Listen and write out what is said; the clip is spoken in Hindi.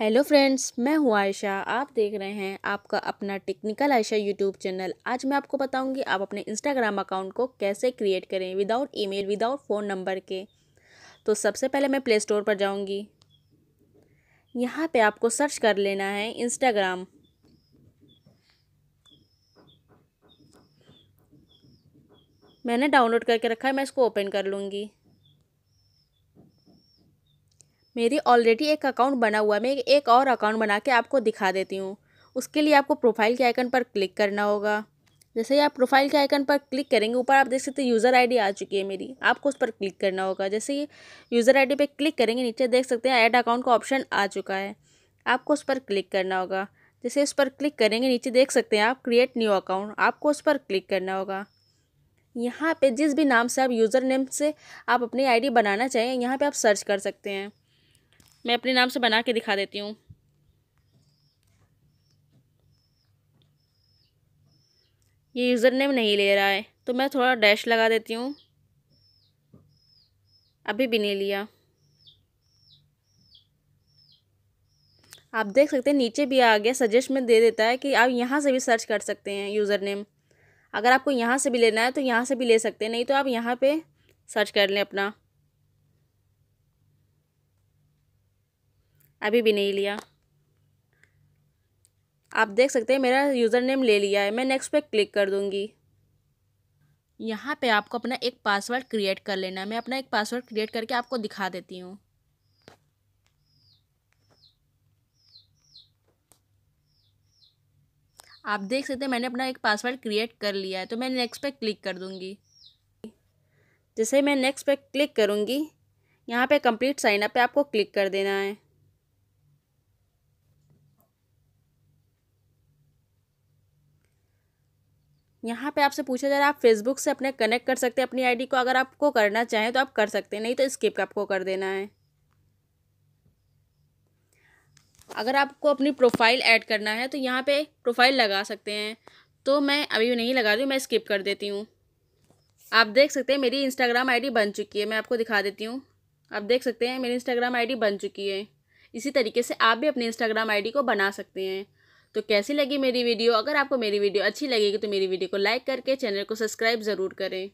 हेलो फ्रेंड्स मैं हूँ आयशा आप देख रहे हैं आपका अपना टेक्निकल आयशा यूट्यूब चैनल आज मैं आपको बताऊंगी आप अपने इंस्टाग्राम अकाउंट को कैसे क्रिएट करें without email without phone number के तो सबसे पहले मैं प्ले स्टोर पर जाऊंगी यहाँ पे आपको सर्च कर लेना है इंस्टाग्राम मैंने डाउनलोड करके रखा है मैं इसको ओपन कर लूँगी मेरी ऑलरेडी एक अकाउंट बना हुआ है मैं एक और अकाउंट बना के आपको दिखा देती हूँ उसके लिए आपको प्रोफाइल के आइकन पर क्लिक करना होगा जैसे ही आप प्रोफाइल के आइकन पर क्लिक करेंगे ऊपर आप देख सकते हैं यूज़र आईडी आ चुकी है मेरी आपको उस पर क्लिक करना होगा जैसे ही यूज़र आईडी पे क्लिक करेंगे नीचे देख सकते हैं ऐड अकाउंट का ऑप्शन आ चुका है आपको उस पर क्लिक करना होगा जैसे उस पर क्लिक करेंगे नीचे देख सकते हैं आप क्रिएट न्यू अकाउंट आपको उस पर क्लिक करना होगा यहाँ पे जिस भी नाम से आप यूज़र नेम से आप अपनी आईडी बनाना चाहें यहाँ पे आप सर्च कर सकते हैं मैं अपने नाम से बना के दिखा देती हूँ ये यूज़र नेम नहीं ले रहा है तो मैं थोड़ा डैश लगा देती हूँ अभी भी नहीं लिया आप देख सकते हैं नीचे भी आ गया सजेस्ट में दे देता है कि आप यहाँ से भी सर्च कर सकते हैं यूज़र नेम अगर आपको यहाँ से भी लेना है तो यहाँ से भी ले सकते हैं नहीं तो आप यहाँ पे सर्च कर लें अपना अभी भी नहीं लिया आप देख सकते हैं मेरा यूज़र नेम ले लिया है मैं नेक्स्ट पे क्लिक कर दूँगी यहाँ पे आपको अपना एक पासवर्ड क्रिएट कर लेना है मैं अपना एक पासवर्ड क्रिएट करके आपको दिखा देती हूँ आप देख सकते हैं मैंने अपना एक पासवर्ड क्रिएट कर लिया है तो मैं नेक्स्ट पे क्लिक कर दूँगी जैसे मैं नेक्स्ट पे क्लिक करूँगी यहाँ पे कंप्लीट साइनअप पे आपको क्लिक कर देना है यहाँ पे आपसे पूछा जा रहा है आप फेसबुक से अपने कनेक्ट कर सकते हैं अपनी आईडी को अगर आपको करना चाहें तो आप कर सकते हैं नहीं तो स्किप आपको कर देना है अगर आपको अपनी प्रोफाइल ऐड करना है तो यहाँ पे प्रोफाइल लगा सकते हैं तो मैं अभी नहीं लगा रही मैं स्किप कर देती हूँ आप देख सकते हैं मेरी इंस्टाग्राम आई बन चुकी है मैं आपको दिखा देती हूँ आप देख सकते हैं मेरी इंस्टाग्राम आई बन चुकी है इसी तरीके से आप भी अपनी इंस्टाग्राम आई को बना सकते हैं तो कैसी लगी मेरी वीडियो अगर आपको मेरी वीडियो अच्छी लगेगी तो मेरी वीडियो को लाइक करके चैनल को सब्सक्राइब ज़रूर करें